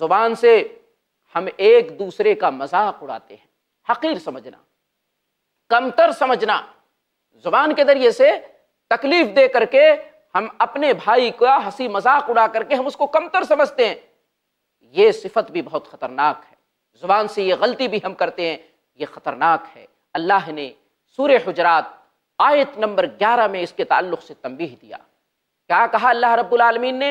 ज़ुबान से हम एक दूसरे का मजाक उड़ाते हैं हकीर समझना कमतर समझना ज़ुबान के ज़रिए से तकलीफ़ दे करके हम अपने भाई का हंसी मजाक उड़ा करके हम उसको कमतर समझते हैं ये सिफत भी बहुत ख़तरनाक है ज़ुबान से ये गलती भी हम करते हैं ये ख़तरनाक है अल्लाह ने सूर्य हजरात आयत नंबर ग्यारह में इसके ताल्लुक से तंबीह दिया क्या कहा अल्लाह रब्बुल रबालमीन ने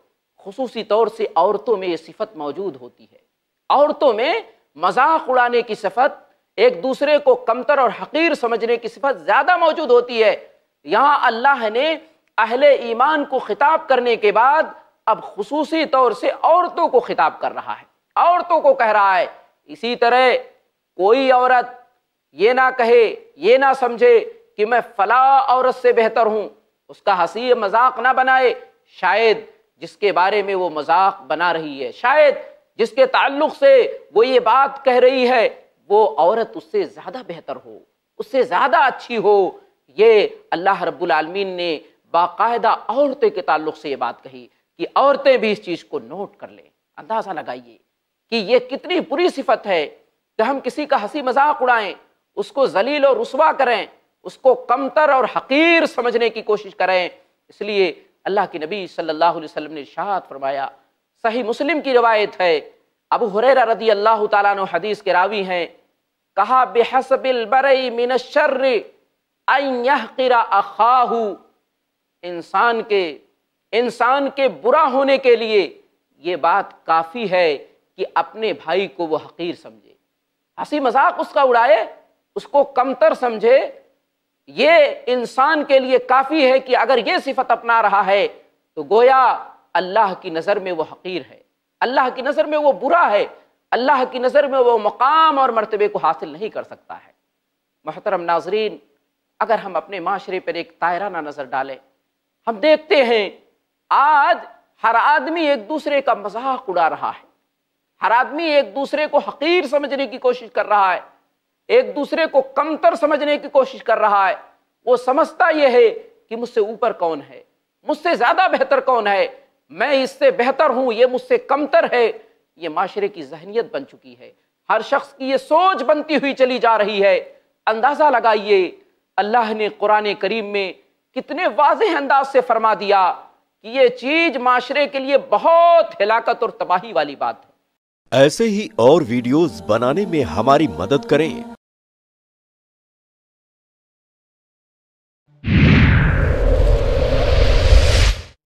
खसूसी तौर से औरतों में ये सिफत मौजूद होती है औरतों में मजाक उड़ाने की सिफत एक दूसरे को कमतर और हकीर समझने की सिफत ज़्यादा मौजूद होती है यहाँ अल्लाह ने अहले ईमान को खिताब करने के बाद अब खसूसी तौर से औरतों को खिताब कर रहा है औरतों को कह रहा है इसी तरह कोई औरत ये ना कहे ये ना समझे कि मैं फला औरत से बेहतर हूँ उसका हंसी मजाक ना बनाए शायद जिसके बारे में वो मजाक बना रही है शायद जिसके ताल्लुक से वो ये बात कह रही है वो औरत उससे ज़्यादा बेहतर हो उससे ज़्यादा अच्छी हो ये अल्लाह रब्बुल रबालमीन ने बाकायदा औरतें के ताल्लुक से ये बात कही कि औरतें भी इस चीज़ को नोट कर लें अंदाज़ा लगाइए कि ये कितनी बुरी सिफत है कि हम किसी का हंसी मजाक उड़ाएं उसको जलील और रसवा करें उसको कमतर और हकीर समझने की कोशिश करें इसलिए अल्लाह के नबी सल्लल्लाहु अलैहि वसल्लम ने इशात फरमाया सही मुस्लिम की रवायत है अबू हुरैरा रदी अल्लाह तदीस हदीस के रावी हैं कहा बेहसबिल बरई मिन शर्रा इंसान के इंसान के बुरा होने के लिए ये बात काफ़ी है कि अपने भाई को वो हकीर समझे हंसी मजाक उसका उड़ाए उसको कमतर समझे ये इंसान के लिए काफ़ी है कि अगर ये सिफत अपना रहा है तो गोया अल्लाह की नज़र में वो हकीर है अल्लाह की नज़र में वो बुरा है अल्लाह की नज़र में वो मकाम और मरतबे को हासिल नहीं कर सकता है मोहतरम नाजरीन अगर हम अपने माशरे पर एक तायराना नज़र डालें हम देखते हैं आज हर आदमी एक दूसरे का मजाक उड़ा रहा है हर आदमी एक दूसरे को हकीर समझने की कोशिश कर रहा है एक दूसरे को कमतर समझने की कोशिश कर रहा है वो समझता यह है कि मुझसे ऊपर कौन है मुझसे ज्यादा बेहतर कौन है मैं इससे बेहतर हूं ये मुझसे कमतर है ये माशरे की जहनीत बन चुकी है हर शख्स की ये सोच बनती हुई चली जा रही है अंदाज़ा लगाइए अल्लाह ने कुरान करीम में कितने वाज अंदाज से फरमा दिया कि ये चीज माशरे के लिए बहुत हिलाकत और तबाही वाली बात है ऐसे ही और वीडियोस बनाने में हमारी मदद करें